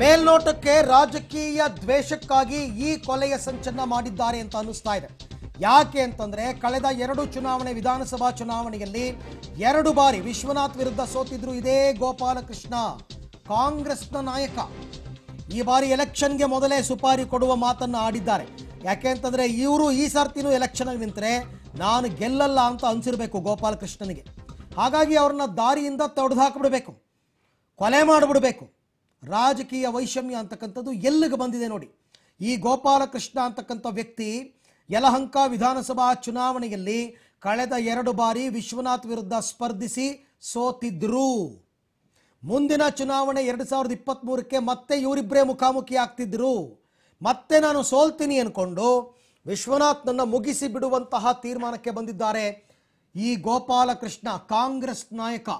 ಮೇಲ್ನೋಟಕ್ಕೆ ರಾಜಕೀಯ ದ್ವೇಷಕ್ಕಾಗಿ ಈ ಕೊಲೆಯ ಸಂಚನ್ನ ಮಾಡಿದ್ದಾರೆ ಅಂತ ಅನ್ನಿಸ್ತಾ ಇದೆ ಯಾಕೆ ಅಂತಂದ್ರೆ ಕಳೆದ ಎರಡು ಚುನಾವಣೆ ವಿಧಾನಸಭಾ ಚುನಾವಣೆಯಲ್ಲಿ ಎರಡು ಬಾರಿ ವಿಶ್ವನಾಥ್ ವಿರುದ್ಧ ಸೋತಿದ್ರು ಇದೇ ಗೋಪಾಲಕೃಷ್ಣ ಕಾಂಗ್ರೆಸ್ನ ನಾಯಕ ಈ ಬಾರಿ ಎಲೆಕ್ಷನ್ಗೆ ಮೊದಲೇ ಸುಪಾರಿ ಕೊಡುವ ಮಾತನ್ನು ಆಡಿದ್ದಾರೆ ಯಾಕೆ ಅಂತಂದರೆ ಇವರು ಈ ಸರ್ತಿನೂ ಎಲೆಕ್ಷನ್ ನಿಂತರೆ ನಾನು ಗೆಲ್ಲಲ್ಲ ಅಂತ ಅನಿಸಿರ್ಬೇಕು ಗೋಪಾಲಕೃಷ್ಣನಿಗೆ ಹಾಗಾಗಿ ಅವ್ರನ್ನ ದಾರಿಯಿಂದ ತೊಡೆದು ಹಾಕಿಬಿಡಬೇಕು ಕೊಲೆ ಮಾಡಿಬಿಡಬೇಕು ರಾಜಕೀಯ ವೈಷಮ್ಯ ಅಂತಕ್ಕಂಥದ್ದು ಎಲ್ಲಿಗೆ ಬಂದಿದೆ ನೋಡಿ ಈ ಗೋಪಾಲಕೃಷ್ಣ ಅಂತಕ್ಕಂಥ ವ್ಯಕ್ತಿ ಯಲಹಂಕ ವಿಧಾನಸಭಾ ಚುನಾವಣೆಯಲ್ಲಿ ಕಳೆದ ಎರಡು ಬಾರಿ ವಿಶ್ವನಾಥ್ ವಿರುದ್ಧ ಸ್ಪರ್ಧಿಸಿ ಸೋತಿದ್ರು ಮುಂದಿನ ಚುನಾವಣೆ ಎರಡು ಸಾವಿರದ ಇಪ್ಪತ್ತ್ಮೂರಕ್ಕೆ ಮತ್ತೆ ಇವರಿಬ್ಬರೇ ಮುಖಾಮುಖಿ ಆಗ್ತಿದ್ರು ಮತ್ತೆ ನಾನು ಸೋಲ್ತೀನಿ ಅಂದ್ಕೊಂಡು ವಿಶ್ವನಾಥ್ ಮುಗಿಸಿ ಬಿಡುವಂತಹ ತೀರ್ಮಾನಕ್ಕೆ ಬಂದಿದ್ದಾರೆ ಈ ಗೋಪಾಲಕೃಷ್ಣ ಕಾಂಗ್ರೆಸ್ ನಾಯಕ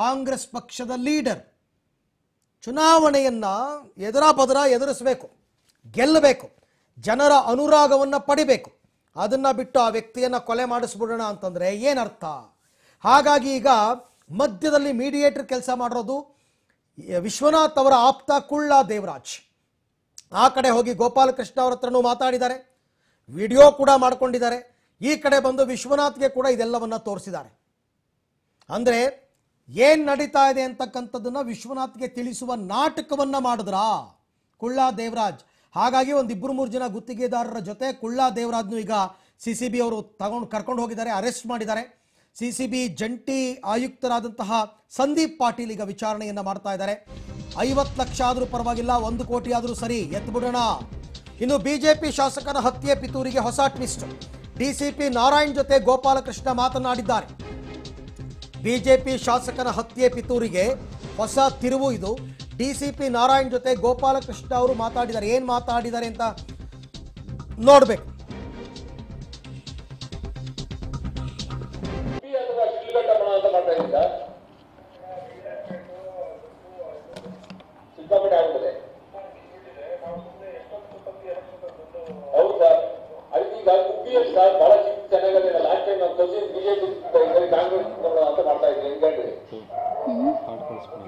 ಕಾಂಗ್ರೆಸ್ ಪಕ್ಷದ ಲೀಡರ್ ಚುನಾವಣೆಯನ್ನು ಎದರ ಪದರ ಎದುರಿಸಬೇಕು ಗೆಲ್ಲಬೇಕು ಜನರ ಅನುರಾಗವನ್ನು ಪಡಿಬೇಕು ಅದನ್ನು ಬಿಟ್ಟು ಆ ವ್ಯಕ್ತಿಯನ್ನು ಕೊಲೆ ಮಾಡಿಸ್ಬಿಡೋಣ ಅಂತಂದರೆ ಏನರ್ಥ ಹಾಗಾಗಿ ಈಗ ಮಧ್ಯದಲ್ಲಿ ಮೀಡಿಯೇಟರ್ ಕೆಲಸ ಮಾಡಿರೋದು ವಿಶ್ವನಾಥ್ ಅವರ ಆಪ್ತ ಕುಳ್ಳ ದೇವರಾಜ್ ಆ ಕಡೆ ಹೋಗಿ ಗೋಪಾಲಕೃಷ್ಣ ಅವರ ಹತ್ರನೂ ಮಾತಾಡಿದ್ದಾರೆ ವಿಡಿಯೋ ಕೂಡ ಮಾಡಿಕೊಂಡಿದ್ದಾರೆ ಈ ಕಡೆ ಬಂದು ವಿಶ್ವನಾಥ್ಗೆ ಕೂಡ ಇದೆಲ್ಲವನ್ನು ತೋರಿಸಿದ್ದಾರೆ ಅಂದರೆ ಏನ್ ನಡೀತಾ ಇದೆ ಅಂತಕ್ಕಂಥದ್ದನ್ನ ವಿಶ್ವನಾಥ್ಗೆ ತಿಳಿಸುವ ನಾಟಕವನ್ನ ಮಾಡಿದ್ರಾ ಕುಳ್ಳಾ ದೇವರಾಜ್ ಹಾಗಾಗಿ ಒಂದು ಇಬ್ಬರು ಮೂರು ಜನ ಗುತ್ತಿಗೆದಾರರ ಜೊತೆ ಕುಳ್ಳಾ ದೇವರಾಜ್ನು ಈಗ ಸಿ ಸಿ ಬಿ ಅವರು ತಗೊಂಡು ಕರ್ಕೊಂಡು ಹೋಗಿದ್ದಾರೆ ಅರೆಸ್ಟ್ ಮಾಡಿದ್ದಾರೆ ಸಿ ಸಿ ಬಿ ಜಂಟಿ ಆಯುಕ್ತರಾದಂತಹ ಸಂದೀಪ್ ಪಾಟೀಲ್ ಈಗ ವಿಚಾರಣೆಯನ್ನ ಮಾಡ್ತಾ ಇದ್ದಾರೆ ಐವತ್ತು ಲಕ್ಷ ಆದರೂ ಪರವಾಗಿಲ್ಲ ಒಂದು ಕೋಟಿ ಆದರೂ ಸರಿ ಎತ್ಬಿಡೋಣ ಇನ್ನು ಬಿಜೆಪಿ ಶಾಸಕನ ಹತ್ಯೆ ಪಿತೂರಿಗೆ ಹೊಸ ಟ್ವಿಸ್ಟ್ ಡಿಸಿಪಿ ನಾರಾಯಣ್ ಜೊತೆ ಗೋಪಾಲಕೃಷ್ಣ ಮಾತನಾಡಿದ್ದಾರೆ ಬಿಜೆಪಿ ಶಾಸಕನ ಹತ್ಯೆ ಪಿತೂರಿಗೆ ಹೊಸ ತಿರುವು ಇದು ಡಿ ಸಿ ಪಿ ನಾರಾಯಣ್ ಜೊತೆ ಗೋಪಾಲಕೃಷ್ಣ ಅವರು ಮಾತಾಡಿದ್ದಾರೆ ಏನು ಮಾತಾಡಿದ್ದಾರೆ ಅಂತ ನೋಡಬೇಕು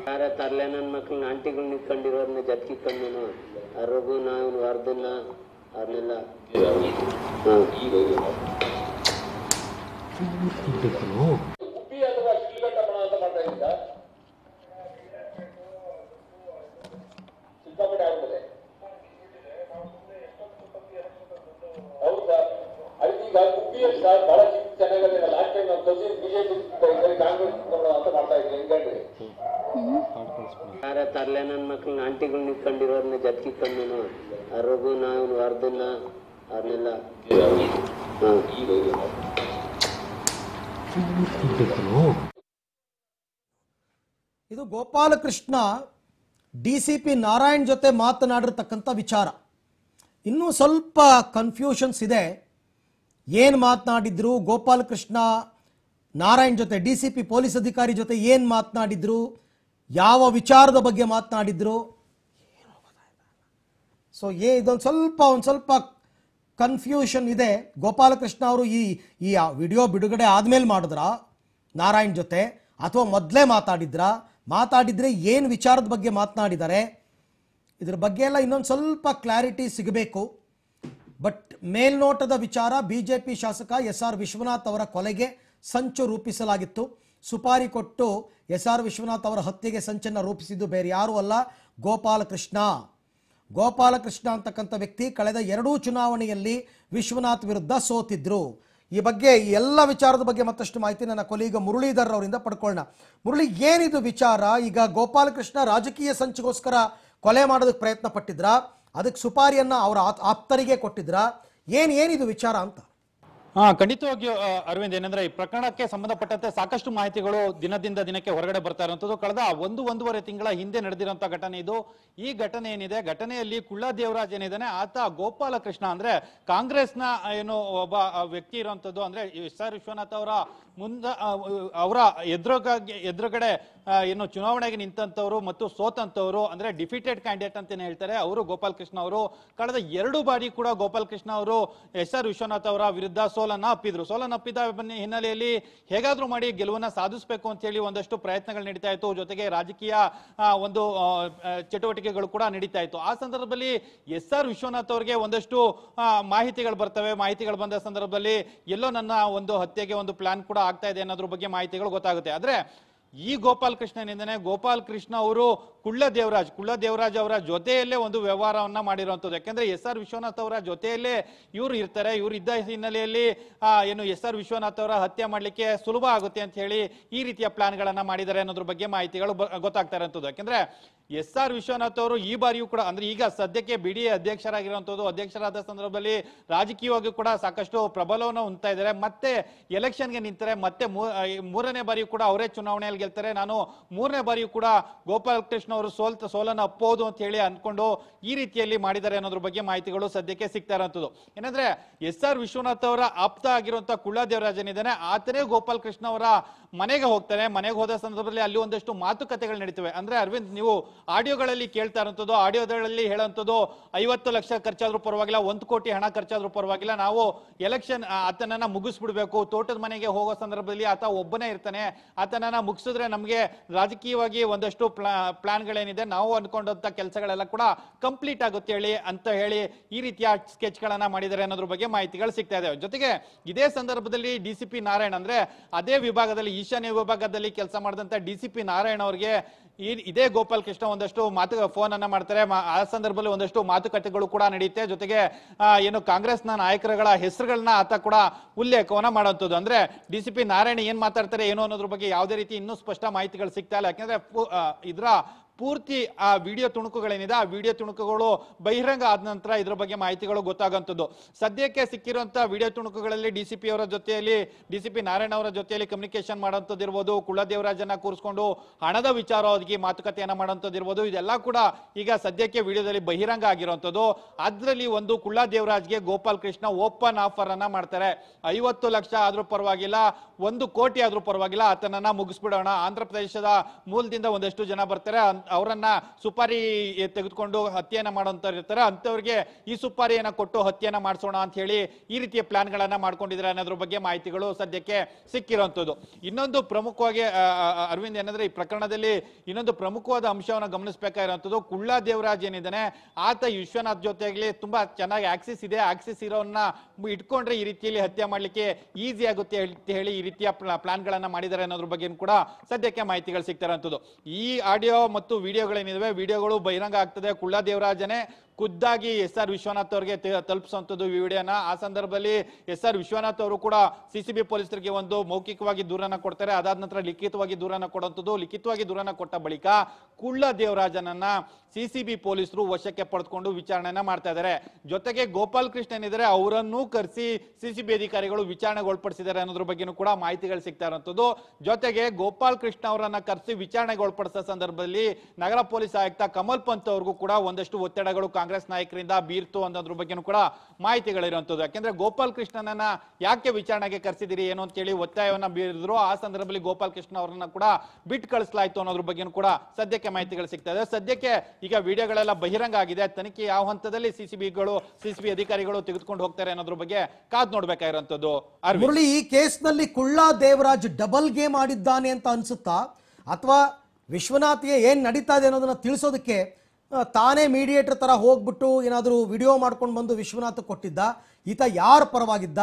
ಯಾರ ತರಲೆ ನನ್ನ ಮಕ್ಳನ್ನ ಆಂಟಿಗಳು ನಿಂತ್ಕೊಂಡಿರೋದನ್ನ ಜತ್ಕಿಕೊಂಡು ಅವ್ರಿಗೂ ನಾವು ಅರ್ಧನ್ನ ಅವ್ರನ್ನೆಲ್ಲ ಬಹಳ ಚೆನ್ನಾಗಿದೆ ಲಾಸ್ಟ್ ಟೈಮ್ ಬಿಜೆಪಿ ಕಾಂಗ್ರೆಸ್ ಅಂತ ಮಾಡ್ತಾ ಇದ್ವಿ ಕಳಿಸ್ಬೋದು ನನ್ನ ಮಕ್ಳನ್ನ ನಾವು ಇದು Gopalakrishna D C P Narayan ಜೊತೆ ಮಾತನಾಡಿರ್ತಕ್ಕಂಥ ವಿಚಾರ ಇನ್ನೂ ಸ್ವಲ್ಪ ಕನ್ಫ್ಯೂಷನ್ಸ್ ಇದೆ ಏನು ಮಾತನಾಡಿದ್ರು ಗೋಪಾಲಕೃಷ್ಣ ನಾರಾಯಣ್ ಜೊತೆ ಡಿ ಸಿ ಪಿ ಪೊಲೀಸ್ ಅಧಿಕಾರಿ ಜೊತೆ ಏನು ಮಾತನಾಡಿದ್ರು ಯಾವ ವಿಚಾರದ ಬಗ್ಗೆ ಮಾತನಾಡಿದ್ರು ಸೊ ಏ ಇದೊಂದು ಸ್ವಲ್ಪ ಒಂದು ಸ್ವಲ್ಪ ಕನ್ಫ್ಯೂಷನ್ ಇದೆ ಗೋಪಾಲಕೃಷ್ಣ ಅವರು ಈ ಈ ವಿಡಿಯೋ ಬಿಡುಗಡೆ ಆದಮೇಲೆ ಮಾಡಿದ್ರ ನಾರಾಯಣ್ ಜೊತೆ ಅಥವಾ ಮೊದಲೇ ಮಾತಾಡಿದ್ರ ಮಾತಾಡಿದರೆ ಏನು ವಿಚಾರದ ಬಗ್ಗೆ ಮಾತನಾಡಿದ್ದಾರೆ ಇದ್ರ ಬಗ್ಗೆ ಎಲ್ಲ ಇನ್ನೊಂದು ಸ್ವಲ್ಪ ಕ್ಲಾರಿಟಿ ಸಿಗಬೇಕು ಬಟ್ ಮೇಲ್ನೋಟದ ವಿಚಾರ ಬಿ ಜೆ ಪಿ ಶಾಸಕ ಎಸ್ ಆರ್ ವಿಶ್ವನಾಥ್ ಅವರ ಕೊಲೆಗೆ ಸಂಚು ರೂಪಿಸಲಾಗಿತ್ತು ಸುಪಾರಿ ಕೊಟ್ಟು ಎಸ್ ಆರ್ ವಿಶ್ವನಾಥ್ ಅವರ ಹತ್ಯೆಗೆ ಸಂಚನ್ನು ರೂಪಿಸಿದ್ದು ಬೇರೆ ಯಾರು ಅಲ್ಲ ಗೋಪಾಲಕೃಷ್ಣ ಗೋಪಾಲಕೃಷ್ಣ ಅಂತಕ್ಕಂಥ ವ್ಯಕ್ತಿ ಕಳೆದ ಎರಡೂ ಚುನಾವಣೆಯಲ್ಲಿ ವಿಶ್ವನಾಥ್ ವಿರುದ್ಧ ಸೋತಿದ್ರು ಈ ಬಗ್ಗೆ ಈ ಎಲ್ಲ ವಿಚಾರದ ಬಗ್ಗೆ ಮತ್ತಷ್ಟು ಮಾಹಿತಿ ನನ್ನ ಕೊಲೀಗ ಮುರಳೀಧರ್ ಅವರಿಂದ ಪಡ್ಕೊಳ್ಳೋಣ ಮುರಳಿ ಏನಿದು ವಿಚಾರ ಈಗ ಗೋಪಾಲಕೃಷ್ಣ ರಾಜಕೀಯ ಸಂಚಿಗೋಸ್ಕರ ಕೊಲೆ ಮಾಡೋದಕ್ಕೆ ಪ್ರಯತ್ನ ಪಟ್ಟಿದ್ರ ಅದಕ್ಕೆ ಸುಪಾರಿಯನ್ನು ಅವರ ಆಪ್ತರಿಗೆ ಕೊಟ್ಟಿದ್ರ ಏನು ಏನಿದು ವಿಚಾರ ಅಂತ ಹಾ ಖಂಡಿತವಾಗಿಯೂ ಅರವಿಂದ್ ಏನಂದ್ರೆ ಈ ಪ್ರಕರಣಕ್ಕೆ ಸಂಬಂಧಪಟ್ಟಂತೆ ಸಾಕಷ್ಟು ಮಾಹಿತಿಗಳು ದಿನದಿಂದ ದಿನಕ್ಕೆ ಹೊರಗಡೆ ಬರ್ತಾ ಇರುವಂತದ್ದು ಕಳೆದ ಒಂದು ಒಂದೂವರೆ ತಿಂಗಳ ಹಿಂದೆ ನಡೆದಿರುವಂತಹ ಘಟನೆ ಇದು ಈ ಘಟನೆ ಏನಿದೆ ಘಟನೆಯಲ್ಲಿ ಕುಳ್ಳ ದೇವರಾಜ್ ಏನಿದ್ದಾನೆ ಆತ ಗೋಪಾಲಕೃಷ್ಣ ಅಂದ್ರೆ ಕಾಂಗ್ರೆಸ್ನ ಏನು ಒಬ್ಬ ವ್ಯಕ್ತಿ ಇರುವಂತದ್ದು ಅಂದ್ರೆ ಎಸ್ ಆರ್ ವಿಶ್ವನಾಥ್ ಅವರ ಮುಂದ ಅವರ ಎದುರುಗಾಗಿ ಎದುರುಗಡೆ ಏನು ಚುನಾವಣೆಗೆ ನಿಂತಂಥವರು ಮತ್ತು ಸೋತಂಥವರು ಅಂದ್ರೆ ಡಿಫಿಟೆಡ್ ಕ್ಯಾಂಡಿಡೇಟ್ ಏನು ಹೇಳ್ತಾರೆ ಅವರು ಗೋಪಾಲ್ ಕೃಷ್ಣ ಅವರು ಕಳೆದ ಎರಡು ಬಾರಿ ಕೂಡ ಗೋಪಾಲ್ ಕೃಷ್ಣ ಅವರು ಎಸ್ ಆರ್ ವಿಶ್ವನಾಥ್ ಅವರ ವಿರುದ್ಧ ಸೋಲನ್ನ ಅಪ್ಪಿದ್ರು ಸೋಲನ್ನ ಅಪ್ಪಿದ ಹಿನ್ನೆಲೆಯಲ್ಲಿ ಹೇಗಾದ್ರೂ ಮಾಡಿ ಗೆಲುವನ್ನು ಸಾಧಿಸಬೇಕು ಅಂತ ಹೇಳಿ ಒಂದಷ್ಟು ಪ್ರಯತ್ನಗಳು ನಡೀತಾ ಇತ್ತು ಜೊತೆಗೆ ರಾಜಕೀಯ ಒಂದು ಚಟುವಟಿಕೆಗಳು ಕೂಡ ನಡೀತಾ ಇತ್ತು ಆ ಸಂದರ್ಭದಲ್ಲಿ ಎಸ್ ಆರ್ ವಿಶ್ವನಾಥ್ ಅವರಿಗೆ ಒಂದಷ್ಟು ಮಾಹಿತಿಗಳು ಬರ್ತವೆ ಮಾಹಿತಿಗಳು ಬಂದ ಸಂದರ್ಭದಲ್ಲಿ ಎಲ್ಲೋ ನನ್ನ ಒಂದು ಹತ್ಯೆಗೆ ಒಂದು ಪ್ಲಾನ್ ಕೂಡ ಆಗ್ತಾ ಇದೆ ಅನ್ನೋದ್ರ ಬಗ್ಗೆ ಮಾಹಿತಿಗಳು ಗೊತ್ತಾಗುತ್ತೆ ಆದ್ರೆ ಈ ಗೋಪಾಲ್ ಏನಿದ್ದಾನೆ ಗೋಪಾಲ್ ಕೃಷ್ಣ ಅವರು ಕುಳ್ಳ ದೇವರಾಜ್ ಕುಳ್ಳ ದೇವರಾಜ್ ಅವರ ಜೊತೆಯಲ್ಲೇ ಒಂದು ವ್ಯವಹಾರವನ್ನ ಮಾಡಿರುವಂಥದ್ದು ಯಾಕೆಂದ್ರೆ ಎಸ್ ಆರ್ ವಿಶ್ವನಾಥ್ ಅವರ ಜೊತೆಯಲ್ಲೇ ಇವರು ಇರ್ತಾರೆ ಇವ್ರು ಇದ್ದ ಹಿನ್ನೆಲೆಯಲ್ಲಿ ಏನು ಎಸ್ ಆರ್ ವಿಶ್ವನಾಥ್ ಅವರ ಹತ್ಯೆ ಮಾಡಲಿಕ್ಕೆ ಸುಲಭ ಆಗುತ್ತೆ ಅಂತ ಹೇಳಿ ಈ ರೀತಿಯ ಗಳನ್ನ ಮಾಡಿದ್ದಾರೆ ಅನ್ನೋದ್ರ ಬಗ್ಗೆ ಮಾಹಿತಿಗಳು ಗೊತ್ತಾಗ್ತಾ ಇರೋಂಥದ್ದು ಯಾಕೆಂದ್ರೆ ಎಸ್ ಆರ್ ವಿಶ್ವನಾಥ್ ಅವರು ಈ ಬಾರಿಯೂ ಕೂಡ ಅಂದ್ರೆ ಈಗ ಸದ್ಯಕ್ಕೆ ಬಿಡಿ ಅಧ್ಯಕ್ಷರಾಗಿರುವಂಥದ್ದು ಅಧ್ಯಕ್ಷರಾದ ಸಂದರ್ಭದಲ್ಲಿ ರಾಜಕೀಯವಾಗಿ ಕೂಡ ಸಾಕಷ್ಟು ಪ್ರಬಲವನ್ನು ಹೊಂದ್ತಾ ಇದ್ದಾರೆ ಮತ್ತೆ ಎಲೆಕ್ಷನ್ಗೆ ನಿಂತರೆ ಮತ್ತೆ ಮೂರನೇ ಬಾರಿಯೂ ಕೂಡ ಅವರೇ ಚುನಾವಣೆಯಲ್ಲಿ ಗೆಲ್ತಾರೆ ನಾನು ಮೂರನೇ ಬಾರಿಯೂ ಕೂಡ ಗೋಪಾಲಕೃಷ್ಣ ಅವರು ಸೋಲ್ತ ಸೋಲನ್ನು ಅಪ್ಪೋದು ಅಂತ ಹೇಳಿ ಅಂದ್ಕೊಂಡು ಈ ರೀತಿಯಲ್ಲಿ ಮಾಡಿದ್ದಾರೆ ಅನ್ನೋದ್ರ ಬಗ್ಗೆ ಮಾಹಿತಿಗಳು ಸದ್ಯಕ್ಕೆ ಸಿಗ್ತಾ ಇರೋಂಥದ್ದು ಏನಂದ್ರೆ ಎಸ್ ಆರ್ ವಿಶ್ವನಾಥ್ ಅವರ ಆಪ್ತ ಆಗಿರುವಂತಹ ಕುಳ್ಳಾದೇವರಾಜನ್ ಇದ್ದಾನೆ ಆತನೇ ಗೋಪಾಲ್ ಕೃಷ್ಣ ಅವರ ಮನೆಗೆ ಹೋಗ್ತಾನೆ ಮನೆಗೆ ಹೋದ ಸಂದರ್ಭದಲ್ಲಿ ಅಲ್ಲಿ ಒಂದಷ್ಟು ಮಾತುಕತೆಗಳು ನಡೀತವೆ ಅಂದ್ರೆ ಅರವಿಂದ್ ನೀವು ಆಡಿಯೋಗಳಲ್ಲಿ ಕೇಳ್ತಾ ಇರೋಂಥದ್ದು ಆಡಿಯೋದಲ್ಲಿ ಹೇಳುವಂಥದ್ದು ಐವತ್ತು ಲಕ್ಷ ಖರ್ಚಾದ್ರೂ ಪರವಾಗಿಲ್ಲ ಒಂದು ಕೋಟಿ ಹಣ ಖರ್ಚಾದ್ರೂ ಪರವಾಗಿಲ್ಲ ನಾವು ಎಲೆಕ್ಷನ್ ಆತನನ್ನ ಮುಗಿಸ್ಬಿಡ್ಬೇಕು ತೋಟದ ಮನೆಗೆ ಹೋಗೋ ಸಂದರ್ಭದಲ್ಲಿ ಆತ ಒಬ್ಬನೇ ಇರ್ತಾನೆ ಆತನನ್ನ ಮುಗಿಸಿದ್ರೆ ನಮಗೆ ರಾಜಕೀಯವಾಗಿ ಒಂದಷ್ಟು ಪ್ಲಾನ್ ಏನಿದೆ ನಾವು ಅನ್ಕೊಂಡಂತ ಕೆಲಸಗಳೆಲ್ಲ ಕೂಡ ಕಂಪ್ಲೀಟ್ ಆಗುತ್ತೆ ಹೇಳಿ ಅಂತ ಹೇಳಿ ಈ ರೀತಿಯ ಸ್ಕೆಚ್ ಗಳನ್ನ ಮಾಡಿದ್ದಾರೆ ಅನ್ನೋದ್ರ ಬಗ್ಗೆ ಮಾಹಿತಿಗಳು ಸಿಗ್ತಾ ಇದಾವೆ ಜೊತೆಗೆ ಇದೇ ಸಂದರ್ಭದಲ್ಲಿ ಡಿ ಸಿ ಪಿ ನಾರಾಯಣ್ ಅಂದ್ರೆ ಅದೇ ವಿಭಾಗದಲ್ಲಿ ಈಶಾನ್ಯ ವಿಭಾಗದಲ್ಲಿ ಕೆಲಸ ಮಾಡಿದಂತ ಡಿ ಸಿ ಪಿ ನಾರಾಯಣ್ ಅವರಿಗೆ ಈ ಇದೇ ಗೋಪಾಲ್ ಕೃಷ್ಣ ಒಂದಷ್ಟು ಮಾತು ಫೋನ್ ಅನ್ನ ಮಾಡ್ತಾರೆ ಆ ಸಂದರ್ಭದಲ್ಲಿ ಒಂದಷ್ಟು ಮಾತುಕತೆಗಳು ಕೂಡ ನಡೆಯುತ್ತೆ ಜೊತೆಗೆ ಏನು ಕಾಂಗ್ರೆಸ್ನ ನಾಯಕರುಗಳ ಹೆಸರುಗಳನ್ನ ಆತ ಕೂಡ ಉಲ್ಲೇಖವನ್ನ ಮಾಡುವಂಥದ್ದು ಅಂದ್ರೆ ಡಿ ಸಿ ಪಿ ನಾರಾಯಣ ಏನ್ ಮಾತಾಡ್ತಾರೆ ಏನು ಅನ್ನೋದ್ರ ಬಗ್ಗೆ ಯಾವುದೇ ರೀತಿ ಇನ್ನೂ ಸ್ಪಷ್ಟ ಮಾಹಿತಿಗಳು ಸಿಗ್ತಾ ಇಲ್ಲ ಯಾಕಂದ್ರೆ ಇದರ ಪೂರ್ತಿ ಆ ವಿಡಿಯೋ ತುಣುಕುಗಳೇನಿದೆ ಆ ವಿಡಿಯೋ ತುಣುಕುಗಳು ಬಹಿರಂಗ ಆದ ನಂತರ ಇದ್ರ ಬಗ್ಗೆ ಮಾಹಿತಿಗಳು ಗೊತ್ತಾಗುವಂಥದ್ದು ಸದ್ಯಕ್ಕೆ ಸಿಕ್ಕಿರುವಂತಹ ವಿಡಿಯೋ ತುಣುಕುಗಳಲ್ಲಿ ಡಿ ಸಿ ಪಿ ಅವರ ಜೊತೆಯಲ್ಲಿ ಡಿ ಸಿ ಪಿ ನಾರಾಯಣ ಅವರ ಜೊತೆಯಲ್ಲಿ ಕಮ್ಯುನಿಕೇಶನ್ ಮಾಡುವಂಥದ್ದು ಇರ್ಬೋದು ಕುಳದೇವರಾಜನ್ನ ಕೂರಿಸ್ಕೊಂಡು ಹಣದ ವಿಚಾರ ಅವರಿಗೆ ಮಾತುಕತೆಯನ್ನು ಮಾಡುವಂಥದ್ದು ಇರ್ಬೋದು ಇದೆಲ್ಲ ಕೂಡ ಈಗ ಸದ್ಯಕ್ಕೆ ವಿಡಿಯೋದಲ್ಲಿ ಬಹಿರಂಗ ಆಗಿರುವಂಥದ್ದು ಅದರಲ್ಲಿ ಒಂದು ಕುಳ್ಳ ದೇವರಾಜ್ಗೆ ಗೋಪಾಲ್ ಕೃಷ್ಣ ಓಪನ್ ಆಫರ್ ಅನ್ನ ಮಾಡ್ತಾರೆ ಐವತ್ತು ಲಕ್ಷ ಆದ್ರೂ ಪರವಾಗಿಲ್ಲ ಒಂದು ಕೋಟಿ ಆದ್ರೂ ಪರವಾಗಿಲ್ಲ ಆತನನ್ನ ಮುಗಿಸ್ಬಿಡೋಣ ಆಂಧ್ರ ಪ್ರದೇಶದ ಮೂಲದಿಂದ ಒಂದಷ್ಟು ಜನ ಬರ್ತಾರೆ ಅವರನ್ನ ಸುಪಾರಿ ತೆಗೆದುಕೊಂಡು ಹತ್ಯೆಯನ್ನ ಮಾಡೋಂಥವ್ರು ಇರ್ತಾರೆ ಅಂತವ್ರಿಗೆ ಈ ಸುಪಾರಿಯನ್ನ ಕೊಟ್ಟು ಹತ್ಯೆಯನ್ನ ಮಾಡಿಸೋಣ ಅಂತ ಹೇಳಿ ಈ ರೀತಿಯ ಪ್ಲಾನ್ ಗಳನ್ನ ಮಾಡ್ಕೊಂಡಿದ್ದಾರೆ ಅನ್ನೋದ್ರ ಬಗ್ಗೆ ಮಾಹಿತಿಗಳು ಸದ್ಯಕ್ಕೆ ಸಿಕ್ಕಿರುವಂತದ್ದು ಇನ್ನೊಂದು ಪ್ರಮುಖವಾಗಿ ಅರವಿಂದ್ ಏನಂದ್ರೆ ಈ ಪ್ರಕರಣದಲ್ಲಿ ಇನ್ನೊಂದು ಪ್ರಮುಖವಾದ ಅಂಶವನ್ನು ಗಮನಿಸಬೇಕಾಗಿರುವಂಥದ್ದು ಕುಳ್ಳ ದೇವರಾಜ್ ಏನಿದ್ದಾನೆ ಆತ ವಿಶ್ವನಾಥ್ ಜೊತೆಗೆ ತುಂಬಾ ಚೆನ್ನಾಗಿ ಆಕ್ಸಿಸ್ ಇದೆ ಆಕ್ಸಿಸ್ ಇರೋನ್ನ ಇಟ್ಕೊಂಡ್ರೆ ಈ ರೀತಿಯಲ್ಲಿ ಹತ್ಯೆ ಮಾಡಲಿಕ್ಕೆ ಈಸಿ ಆಗುತ್ತೆ ಹೇಳಿ ಈ ರೀತಿಯ ಪ್ಲಾನ್ಗಳನ್ನು ಮಾಡಿದ್ದಾರೆ ಅನ್ನೋದ್ರ ಬಗ್ಗೆ ಕೂಡ ಸದ್ಯಕ್ಕೆ ಮಾಹಿತಿಗಳು ಸಿಗ್ತಾ ಈ ಆಡಿಯೋ ಮತ್ತು ವಿಡಿಯೋಗಳೇನಿದಾವೆ ವಿಡಿಯೋಗಳು ಬಹಿರಂಗ ಆಗ್ತದೆ ಕುಳ್ಳ ದೇವರಾಜನೇ ಖುದ್ದಾಗಿ ಎಸ್ ಆರ್ ವಿಶ್ವನಾಥ್ ಅವರಿಗೆ ತಲುಪಿಸುವಂಥದ್ದು ಈ ವಿಡಿಯೋನ ಆ ಸಂದರ್ಭದಲ್ಲಿ ಎಸ್ ಆರ್ ವಿಶ್ವನಾಥ್ ಅವರು ಕೂಡ ಸಿ ಸಿ ಬಿ ಪೊಲೀಸರಿಗೆ ಒಂದು ಮೌಖಿಕವಾಗಿ ದೂರನ ಕೊಡ್ತಾರೆ ಅದಾದ ನಂತರ ಲಿಖಿತವಾಗಿ ದೂರನ ಕೊಡುವಂಥದ್ದು ಲಿಖಿತವಾಗಿ ದೂರನ್ನ ಕೊಟ್ಟ ಬಳಿಕ ಕುಳ್ಳ ದೇವರಾಜನನ್ನ ಸಿ ಸಿ ಬಿ ಪೊಲೀಸರು ವಶಕ್ಕೆ ಪಡೆದುಕೊಂಡು ವಿಚಾರಣೆನ ಮಾಡ್ತಾ ಇದ್ದಾರೆ ಜೊತೆಗೆ ಗೋಪಾಲ್ ಕೃಷ್ಣ ಏನಿದ್ದಾರೆ ಅವರನ್ನೂ ಕರೆಸಿ ಸಿ ಸಿ ಬಿ ಅಧಿಕಾರಿಗಳು ವಿಚಾರಣೆಗೊಳಪಡಿಸಿದ್ದಾರೆ ಅನ್ನೋದ್ರ ಬಗ್ಗೆನೂ ಕೂಡ ಮಾಹಿತಿಗಳು ಸಿಗ್ತಾ ಇರೋಂಥದ್ದು ಜೊತೆಗೆ ಗೋಪಾಲ್ ಕೃಷ್ಣ ಅವರನ್ನ ಕರೆಸಿ ವಿಚಾರಣೆಗೊಳಪಡಿಸಿದ ಸಂದರ್ಭದಲ್ಲಿ ನಗರ ಪೊಲೀಸ್ ಆಯುಕ್ತ ಕಮಲ್ ಪಂತ್ ಅವ್ರಿಗೂ ಕೂಡ ಒಂದಷ್ಟು ಒತ್ತಡಗಳು ಕಾಂಗ್ರೆಸ್ ನಾಯಕರಿಂದ ಬೀರ್ತು ಅನ್ನೋದ್ರ ಬಗ್ಗೆನೂ ಕೂಡ ಮಾಹಿತಿಗಳಿರುವಂಥದ್ದು ಯಾಕೆಂದ್ರೆ ಗೋಪಾಲ್ ಕೃಷ್ಣನನ್ನ ಯಾಕೆ ವಿಚಾರಣೆಗೆ ಕರೆಸಿದಿರಿ ಏನು ಅಂತೇಳಿ ಒತ್ತಾಯವನ್ನ ಬೀರಿದ್ರು ಆ ಸಂದರ್ಭದಲ್ಲಿ ಗೋಪಾಲ್ ಕೃಷ್ಣ ಅವರನ್ನ ಕೂಡ ಬಿಟ್ಟು ಕಳಿಸಲಾಯಿತು ಅನ್ನೋದ್ರ ಬಗ್ಗೆನೂ ಕೂಡ ಸದ್ಯಕ್ಕೆ ಮಾಹಿತಿಗಳು ಸಿಗ್ತಾ ಇದೆ ಸದ್ಯಕ್ಕೆ ಈಗ ವಿಡಿಯೋಗಳೆಲ್ಲ ಬಹಿರಂಗ ಆಗಿದೆ ತನಿಖೆ ಯಾವ ಹಂತದಲ್ಲಿ ಸಿ ಬಿ ಅಧಿಕಾರಿಗಳು ತೆಗೆದುಕೊಂಡು ಹೋಗ್ತಾರೆ ಅನ್ನೋದ್ರ ಬಗ್ಗೆ ಕಾದ್ ನೋಡ್ಬೇಕಾಗಿರುವಂತದ್ದು ಮುರಳಿ ಈ ಕೇಸ್ನಲ್ಲಿ ಕುಳ್ಳಾ ದೇವರಾಜ್ ಡಬಲ್ ಗೇಮ್ ಆಡಿದ್ದಾನೆ ಅಂತ ಅನ್ಸುತ್ತಾ ಅಥವಾ ವಿಶ್ವನಾಥ್ಗೆ ಏನ್ ನಡೀತಾ ಇದೆ ಅನ್ನೋದನ್ನ ತಿಳಿಸೋದಕ್ಕೆ ತಾನೇ ಮೀಡಿಯೇಟರ್ ಥರ ಹೋಗ್ಬಿಟ್ಟು ಏನಾದರೂ ವಿಡಿಯೋ ಮಾಡ್ಕೊಂಡು ಬಂದು ವಿಶ್ವನಾಥ್ ಕೊಟ್ಟಿದ್ದ ಈತ ಯಾರ ಪರವಾಗಿದ್ದ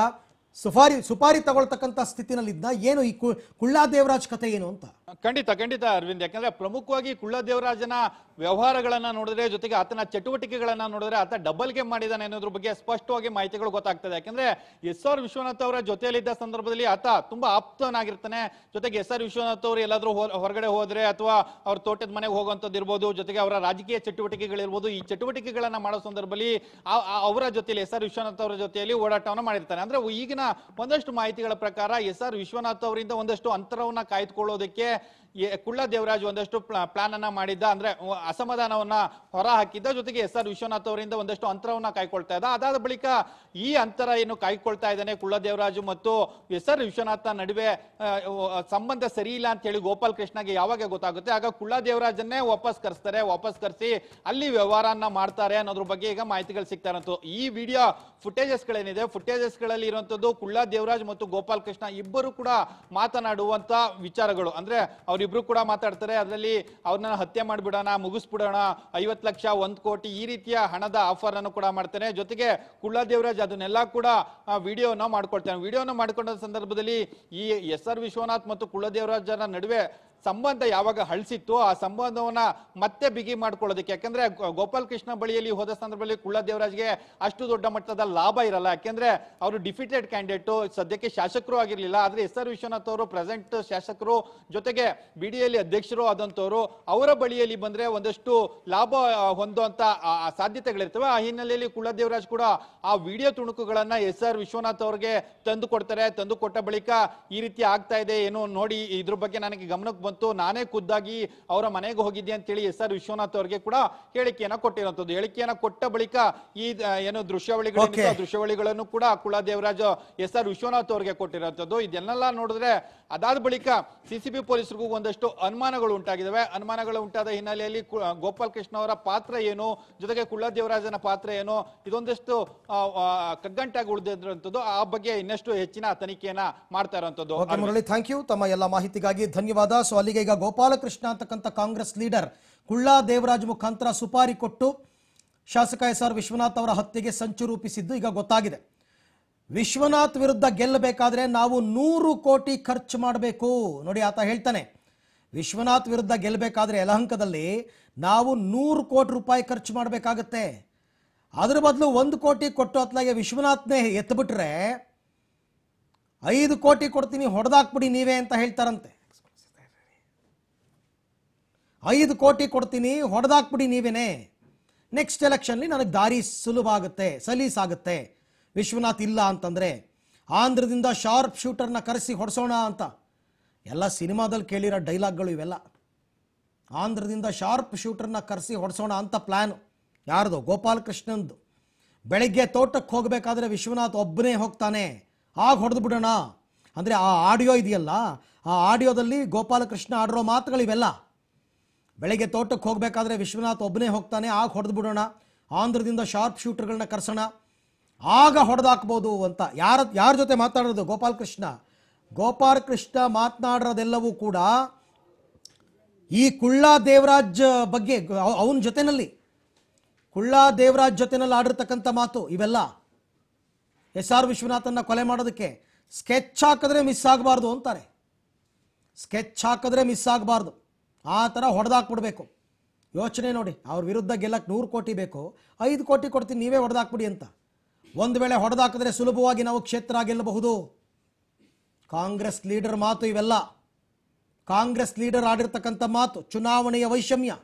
ಸುಪಾರಿ ಸುಪಾರಿ ತಗೊಳ್ತಕ್ಕಂಥ ಸ್ಥಿತಿನಲ್ಲಿದ್ದ ಏನು ಈ ಕುಳ್ಳಾ ದೇವರಾಜ್ ಕಥೆ ಏನು ಅಂತ ಖಂಡಿತ ಖಂಡಿತ ಅರವಿಂದ್ ಯಾಕಂದ್ರೆ ಪ್ರಮುಖವಾಗಿ ಕುಳ್ಳಾ ದೇವರಾಜನ ವ್ಯವಹಾರಗಳನ್ನ ನೋಡಿದ್ರೆ ಜೊತೆಗೆ ಆತನ ಚಟುವಟಿಕೆಗಳನ್ನ ನೋಡಿದ್ರೆ ಆತ ಡಬಲ್ಗೆ ಮಾಡಿದಾನೆ ಅನ್ನೋದ್ರ ಬಗ್ಗೆ ಸ್ಪಷ್ಟವಾಗಿ ಮಾಹಿತಿಗಳು ಗೊತ್ತಾಗ್ತದೆ ಯಾಕಂದ್ರೆ ಎಸ್ ಆರ್ ವಿಶ್ವನಾಥ್ ಅವರ ಜೊತೆಯಲ್ಲಿದ್ದ ಸಂದರ್ಭದಲ್ಲಿ ಆತ ತುಂಬಾ ಆಪ್ತನಾಗಿರ್ತಾನೆ ಜೊತೆಗೆ ಎಸ್ ಆರ್ ವಿಶ್ವನಾಥ್ ಅವರು ಎಲ್ಲಾದ್ರೂ ಹೊರಗಡೆ ಹೋದ್ರೆ ಅಥವಾ ಅವ್ರ ತೋಟದ ಮನೆಗೆ ಹೋಗುವಂತದ್ದು ಇರ್ಬೋದು ಜೊತೆಗೆ ಅವರ ರಾಜಕೀಯ ಚಟುವಟಿಕೆಗಳಿರ್ಬೋದು ಈ ಚಟುವಟಿಕೆಗಳನ್ನ ಮಾಡೋ ಸಂದರ್ಭದಲ್ಲಿ ಅವರ ಜೊತೆಯಲ್ಲಿ ಎಸ್ ಆರ್ ವಿಶ್ವನಾಥ್ ಅವರ ಜೊತೆಯಲ್ಲಿ ಓಡಾಟವನ್ನು ಮಾಡಿರ್ತಾನೆ ಅಂದ್ರೆ ಈಗಿನ ಒಂದಷ್ಟು ಮಾಹಿತಿಗಳ ಪ್ರಕಾರ ಎಸ್ ಆರ್ ವಿಶ್ವನಾಥ್ ಅವರಿಂದ ಒಂದಷ್ಟು ಅಂತರವನ್ನ ಕಾಯ್ದುಕೊಳ್ಳೋದಕ್ಕೆ ಕುಳ್ಳ ದೇವರಾಜ್ ಒಂದಷ್ಟು ಪ್ಲಾನ್ ಅನ್ನ ಮಾಡಿದ್ದ ಅಂದ್ರೆ ಅಸಮಾಧಾನವನ್ನ ಹೊರ ಹಾಕಿದ್ದ ಜೊತೆಗೆ ಎಸ್ ಆರ್ ವಿಶ್ವನಾಥ್ ಅವರಿಂದ ಒಂದಷ್ಟು ಅಂತರವನ್ನ ಕಾಯ್ಕೊಳ್ತಾ ಇದ್ದ ಅದಾದ ಬಳಿಕ ಈ ಅಂತರ ಏನು ಕಾಯ್ಕೊಳ್ತಾ ಇದ್ದಾನೆ ಕುಳ್ಳದೇವರಾಜು ಮತ್ತು ಎಸ್ ಆರ್ ವಿಶ್ವನಾಥ ನಡುವೆ ಸಂಬಂಧ ಸರಿ ಇಲ್ಲ ಅಂತ ಹೇಳಿ ಗೋಪಾಲ್ ಕೃಷ್ಣಗೆ ಯಾವಾಗ ಗೊತ್ತಾಗುತ್ತೆ ಆಗ ದೇವರಾಜನ್ನೇ ವಾಪಸ್ ಕರೆಸ್ತಾರೆ ವಾಪಸ್ ಕರ್ಸಿ ಅಲ್ಲಿ ವ್ಯವಹಾರನ ಮಾಡ್ತಾರೆ ಅನ್ನೋದ್ರ ಬಗ್ಗೆ ಈಗ ಮಾಹಿತಿಗಳು ಸಿಗ್ತಾರೆ ಈ ವಿಡಿಯೋ ಫುಟೇಜಸ್ ಗಳೇನಿದೆ ಫುಟೇಜಸ್ ಗಳಲ್ಲಿ ಇರುವಂತದ್ದು ಕುಳ್ಳ ದೇವರಾಜ್ ಮತ್ತು ಗೋಪಾಲ್ ಕೃಷ್ಣ ಇಬ್ಬರು ಕೂಡ ಮಾತನಾಡುವಂತ ವಿಚಾರಗಳು ಅಂದ್ರೆ ಅವ್ರ ಅವರಿಬ್ರು ಕೂಡ ಮಾತಾಡ್ತಾರೆ ಅದರಲ್ಲಿ ಅವ್ರನ್ನ ಹತ್ಯೆ ಮಾಡಿಬಿಡೋಣ ಮುಗಿಸ್ಬಿಡೋಣ ಐವತ್ತು ಲಕ್ಷ ಒಂದು ಕೋಟಿ ಈ ರೀತಿಯ ಹಣದ ಆಫರ್ ಅನ್ನು ಕೂಡ ಮಾಡ್ತಾನೆ ಜೊತೆಗೆ ಕುಳ್ಳ ದೇವರಾಜ್ ಅದನ್ನೆಲ್ಲ ಕೂಡ ವಿಡಿಯೋನ ಮಾಡ್ಕೊಳ್ತಾನೆ ವಿಡಿಯೋನ ಮಾಡ್ಕೊಂಡ ಸಂದರ್ಭದಲ್ಲಿ ಈ ಎಸ್ ಆರ್ ವಿಶ್ವನಾಥ್ ಮತ್ತು ಕುಳ್ಳ ದೇವರಾಜ್ ನಡುವೆ ಸಂಬಂಧ ಯಾವಾಗ ಹಳ್ಸಿತ್ತು ಆ ಸಂಬಂಧವನ್ನ ಮತ್ತೆ ಬಿಗಿ ಮಾಡ್ಕೊಳ್ಳೋದಕ್ಕೆ ಯಾಕಂದ್ರೆ ಗೋಪಾಲ್ ಕೃಷ್ಣ ಬಳಿಯಲ್ಲಿ ಹೋದ ಸಂದರ್ಭದಲ್ಲಿ ದೇವರಾಜ್ಗೆ ಅಷ್ಟು ದೊಡ್ಡ ಮಟ್ಟದ ಲಾಭ ಇರಲ್ಲ ಯಾಕೆಂದ್ರೆ ಅವರು ಡಿಫಿಟೆಡ್ ಕ್ಯಾಂಡಿಡೇಟ್ ಸದ್ಯಕ್ಕೆ ಶಾಸಕರು ಆಗಿರ್ಲಿಲ್ಲ ಆದ್ರೆ ಎಸ್ ಆರ್ ವಿಶ್ವನಾಥ್ ಅವರು ಪ್ರೆಸೆಂಟ್ ಶಾಸಕರು ಜೊತೆಗೆ ಬಿಡಿಎಲ್ಲಿ ಅಧ್ಯಕ್ಷರು ಆದಂತವರು ಅವರ ಬಳಿಯಲ್ಲಿ ಬಂದ್ರೆ ಒಂದಷ್ಟು ಲಾಭ ಹೊಂದುವಂತ ಸಾಧ್ಯತೆಗಳಿರ್ತವೆ ಆ ಹಿನ್ನೆಲೆಯಲ್ಲಿ ದೇವರಾಜ್ ಕೂಡ ಆ ವಿಡಿಯೋ ತುಣುಕುಗಳನ್ನ ಎಸ್ ಆರ್ ವಿಶ್ವನಾಥ್ ಅವ್ರಿಗೆ ತಂದು ಕೊಡ್ತಾರೆ ತಂದು ಕೊಟ್ಟ ಬಳಿಕ ಈ ರೀತಿ ಆಗ್ತಾ ಇದೆ ಏನು ನೋಡಿ ಇದ್ರ ಬಗ್ಗೆ ನನಗೆ ಗಮನಕ್ಕೆ ಬಂದು ಮತ್ತು ನಾನೇ ಖುದ್ದಾಗಿ ಅವರ ಮನೆಗೆ ಹೋಗಿದ್ದೆ ಅಂತೇಳಿ ಎಸ್ ಆರ್ ವಿಶ್ವನಾಥ್ ಅವರಿಗೆ ಕೂಡ ಹೇಳಿಕೆಯನ್ನ ಕೊಟ್ಟಿರುವಂತದ್ದು ಹೇಳಿಕೆಯನ್ನ ಕೊಟ್ಟ ಬಳಿಕ ಈ ಏನು ದೃಶ್ಯಾವಳಿಗಳು ದೃಶ್ಯಾವಳಿಗಳನ್ನು ಕೂಡ ದೇವರಾಜ್ ಎಸ್ ಆರ್ ವಿಶ್ವನಾಥ್ ಅವರಿಗೆ ಕೊಟ್ಟಿರುವಂತದ್ದು ಇದೆಲ್ಲ ನೋಡಿದ್ರೆ ಅದಾದ ಬಳಿಕ ಸಿಸಿಬಿ ಪೊಲೀಸರಿಗೂ ಒಂದಷ್ಟು ಅನುಮಾನಗಳು ಉಂಟಾಗಿದ್ದಾವೆ ಅನುಮಾನಗಳು ಉಂಟಾದ ಹಿನ್ನೆಲೆಯಲ್ಲಿ ಗೋಪಾಲ ಕೃಷ್ಣ ಅವರ ಪಾತ್ರ ಏನು ಜೊತೆಗೆ ದೇವರಾಜನ ಪಾತ್ರ ಏನು ಇದೊಂದಷ್ಟು ಕಗ್ಗಂಟಾಗಿ ಉಳಿದಿರುವಂತದ್ದು ಆ ಬಗ್ಗೆ ಇನ್ನಷ್ಟು ಹೆಚ್ಚಿನ ತನಿಖೆಯನ್ನ ಮಾಡ್ತಾ ಇರುವಂತದ್ದು ಮುರಳಿ ಥ್ಯಾಂಕ್ ಯು ತಮ್ಮ ಎಲ್ಲ ಮಾಹಿತಿಗಾಗಿ ಧನ್ಯವಾದ ಸೊ ಅಲ್ಲಿಗೆ ಈಗ ಗೋಪಾಲಕೃಷ್ಣ ಅಂತಕ್ಕಂಥ ಕಾಂಗ್ರೆಸ್ ಲೀಡರ್ ಕುಳ್ಳಾ ದೇವರಾಜ್ ಮುಖಾಂತರ ಸುಪಾರಿ ಕೊಟ್ಟು ಶಾಸಕ ಎಸ್ ಆರ್ ವಿಶ್ವನಾಥ್ ಅವರ ಹತ್ಯೆಗೆ ಸಂಚು ರೂಪಿಸಿದ್ದು ಈಗ ಗೊತ್ತಾಗಿದೆ ವಿಶ್ವನಾಥ್ ವಿರುದ್ಧ ಗೆಲ್ಲಬೇಕಾದ್ರೆ ನಾವು ನೂರು ಕೋಟಿ ಖರ್ಚು ಮಾಡಬೇಕು ನೋಡಿ ಆತ ಹೇಳ್ತಾನೆ ವಿಶ್ವನಾಥ್ ವಿರುದ್ಧ ಗೆಲ್ಲಬೇಕಾದ್ರೆ ಯಲಹಂಕದಲ್ಲಿ ನಾವು ನೂರು ಕೋಟಿ ರೂಪಾಯಿ ಖರ್ಚು ಮಾಡಬೇಕಾಗತ್ತೆ ಅದ್ರ ಬದಲು ಒಂದು ಕೋಟಿ ಕೊಟ್ಟು ಅತ್ಲಾಗೆ ವಿಶ್ವನಾಥ್ನೇ ಎತ್ತಬಿಟ್ರೆ ಐದು ಕೋಟಿ ಕೊಡ್ತೀನಿ ಹೊಡೆದಾಕ್ಬಿಡಿ ನೀವೇ ಅಂತ ಹೇಳ್ತಾರಂತೆ ಐದು ಕೋಟಿ ಕೊಡ್ತೀನಿ ಹೊಡೆದಾಕ್ಬಿಡಿ ನೀವೇನೇ ನೆಕ್ಸ್ಟ್ ಎಲೆಕ್ಷನ್ಲಿ ನನಗೆ ದಾರಿ ಸುಲಭ ಆಗುತ್ತೆ ಸಲೀಸಾಗುತ್ತೆ ವಿಶ್ವನಾಥ್ ಇಲ್ಲ ಅಂತಂದರೆ ಆಂಧ್ರದಿಂದ ಶಾರ್ಪ್ ಶೂಟರ್ನ ಕರೆಸಿ ಹೊಡೆಸೋಣ ಅಂತ ಎಲ್ಲ ಸಿನಿಮಾದಲ್ಲಿ ಕೇಳಿರೋ ಡೈಲಾಗ್ಗಳು ಇವೆಲ್ಲ ಆಂಧ್ರದಿಂದ ಶಾರ್ಪ್ ಶೂಟರ್ನ ಕರೆಸಿ ಹೊಡೆಸೋಣ ಅಂತ ಪ್ಲ್ಯಾನು ಯಾರ್ದು ಗೋಪಾಲಕೃಷ್ಣಂದು ಬೆಳಗ್ಗೆ ತೋಟಕ್ಕೆ ಹೋಗಬೇಕಾದ್ರೆ ವಿಶ್ವನಾಥ್ ಒಬ್ಬನೇ ಹೋಗ್ತಾನೆ ಆಗ ಹೊಡೆದು ಬಿಡೋಣ ಅಂದರೆ ಆ ಆಡಿಯೋ ಇದೆಯಲ್ಲ ಆ ಆಡಿಯೋದಲ್ಲಿ ಗೋಪಾಲಕೃಷ್ಣ ಆಡಿರೋ ಮಾತುಗಳಿವೆಲ್ಲ ಬೆಳಗ್ಗೆ ತೋಟಕ್ಕೆ ಹೋಗಬೇಕಾದ್ರೆ ವಿಶ್ವನಾಥ್ ಒಬ್ಬನೇ ಹೋಗ್ತಾನೆ ಆಗ ಹೊಡೆದು ಬಿಡೋಣ ಆಂಧ್ರದಿಂದ ಶಾರ್ಪ್ ಶೂಟರ್ಗಳನ್ನ ಕರ್ಸೋಣ ಆಗ ಹೊಡೆದಾಕ್ಬೋದು ಅಂತ ಯಾರ ಯಾರ ಜೊತೆ ಮಾತಾಡೋದು ಗೋಪಾಲಕೃಷ್ಣ ಕೃಷ್ಣ ಮಾತನಾಡೋದೆಲ್ಲವೂ ಕೃಷ್ಣ ಕೂಡ ಈ ಕುಳ್ಳ ದೇವರಾಜ್ ಬಗ್ಗೆ ಅವನ ಜೊತೆಯಲ್ಲಿ ಕುಳ್ಳ ದೇವರಾಜ್ ಜೊತೆನಲ್ಲಿ ಆಡಿರ್ತಕ್ಕಂಥ ಮಾತು ಇವೆಲ್ಲ ಎಸ್ ಆರ್ ವಿಶ್ವನಾಥನ್ನ ಕೊಲೆ ಮಾಡೋದಕ್ಕೆ ಸ್ಕೆಚ್ ಹಾಕಿದ್ರೆ ಮಿಸ್ ಆಗಬಾರ್ದು ಅಂತಾರೆ ಸ್ಕೆಚ್ ಹಾಕಿದ್ರೆ ಮಿಸ್ ಆಗಬಾರ್ದು ಆ ಥರ ಹೊಡೆದಾಕ್ಬಿಡ್ಬೇಕು ಯೋಚನೆ ನೋಡಿ ಅವ್ರ ವಿರುದ್ಧ ಗೆಲ್ಲಕ್ಕೆ ನೂರು ಕೋಟಿ ಬೇಕು ಐದು ಕೋಟಿ ಕೊಡ್ತೀನಿ ನೀವೇ ಹೊಡೆದಾಕ್ಬಿಡಿ ಅಂತ ಒಂದು ವೇಳೆ ಹೊಡೆದಾಕಿದ್ರೆ ಸುಲಭವಾಗಿ ನಾವು ಕ್ಷೇತ್ರ ಗೆಲ್ಲಬಹುದು ಕಾಂಗ್ರೆಸ್ ಲೀಡರ್ ಮಾತು ಇವೆಲ್ಲ ಕಾಂಗ್ರೆಸ್ ಲೀಡರ್ ಆಡಿರ್ತಕ್ಕಂಥ ಮಾತು ಚುನಾವಣೆಯ ವೈಷಮ್ಯ